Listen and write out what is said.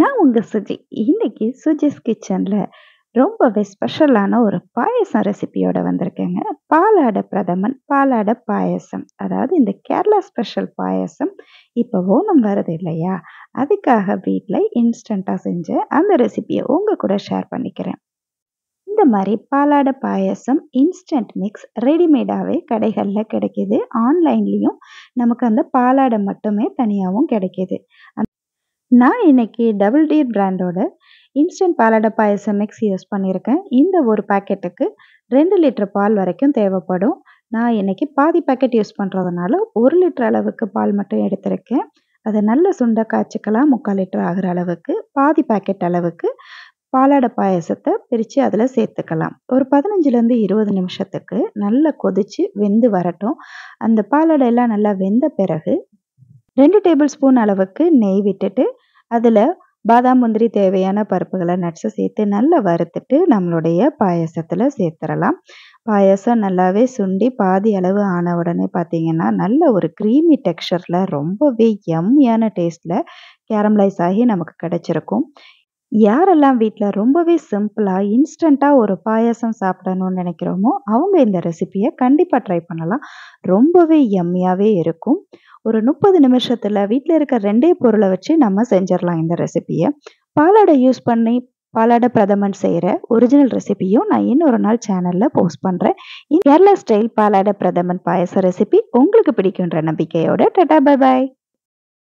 நான் உங்கள் சுஜி இன்னைக்கு சுஜிஸ் கிச்சனில் ரொம்பவே ஸ்பெஷலான ஒரு பாயசம் ரெசிபியோடு வந்திருக்கேங்க பாலாட பிரதமன் பாலாட பாயசம் அதாவது இந்த கேரளா ஸ்பெஷல் பாயசம் இப்போ ஓணம் வருது இல்லையா அதுக்காக வீட்டில் இன்ஸ்டண்ட்டாக செஞ்சு அந்த ரெசிபியை உங்கள் கூட ஷேர் பண்ணிக்கிறேன் இந்த மாதிரி பாலாட பாயசம் இன்ஸ்டன்ட் மிக்ஸ் ரெடிமேடாகவே கடைகளில் கிடைக்கிது ஆன்லைன்லேயும் நமக்கு அந்த பாலாடை மட்டுமே தனியாகவும் கிடைக்கிது நான் இன்றைக்கி டபுள் டீர் பிராண்டோட இன்ஸ்டன்ட் பாலாடை பாயசம் மிக்ஸ் யூஸ் பண்ணியிருக்கேன் இந்த ஒரு பாக்கெட்டுக்கு ரெண்டு லிட்டர் பால் வரைக்கும் தேவைப்படும் நான் இன்னைக்கு பாதி பாக்கெட் யூஸ் பண்ணுறதுனால ஒரு லிட்டர் அளவுக்கு பால் மட்டும் எடுத்திருக்கேன் அதை நல்ல சுண்டை காய்ச்சிக்கலாம் முக்கால் லிட்டர் ஆகிற அளவுக்கு பாதி பாக்கெட் அளவுக்கு பாலாட பாயசத்தை பிரித்து அதில் சேர்த்துக்கலாம் ஒரு பதினஞ்சுலேருந்து இருபது நிமிஷத்துக்கு நல்லா கொதித்து வெந்து வரட்டும் அந்த பாலாடையெல்லாம் எல்லாம் நல்லா வெந்த பிறகு ரெண்டு டேபிள் ஸ்பூன் அளவுக்கு நெய் விட்டுட்டு அதில் பாதாம் முந்திரி தேவையான பருப்புகளை நட்ஸை சேர்த்து நல்லா வறுத்துட்டு நம்மளுடைய பாயசத்தில் சேர்த்துடலாம் பாயசம் நல்லாவே சுண்டி பாதி அளவு ஆன உடனே பார்த்திங்கன்னா நல்ல ஒரு க்ரீமி டெக்ஸ்டரில் ரொம்பவே எம்மியான டேஸ்ட்டில் கேரமலைஸ் ஆகி நமக்கு கிடச்சிருக்கும் யாரெல்லாம் வீட்டில் ரொம்பவே சிம்பிளாக இன்ஸ்டண்ட்டாக ஒரு பாயசம் சாப்பிடணும்னு நினைக்கிறோமோ அவங்க இந்த ரெசிப்பியை கண்டிப்பாக ட்ரை பண்ணலாம் ரொம்பவே எம்மியாகவே இருக்கும் ஒரு முப்பது நிமிஷத்தில் வீட்டில் இருக்க ரெண்டே பொருளை வச்சு நம்ம செஞ்சிடலாம் இந்த ரெசிபியை பாலாடை யூஸ் பண்ணி பாலாடை பிரதமன் செய்கிற ஒரிஜினல் ரெசிபியும் நான் இன்னொரு நாள் சேனலில் போஸ்ட் பண்ணுறேன் கேரளா ஸ்டைல் பாலாடை பிரதமன் பாயச ரெசிபி உங்களுக்கு பிடிக்குன்ற நம்பிக்கையோட டட்டா பை பாய்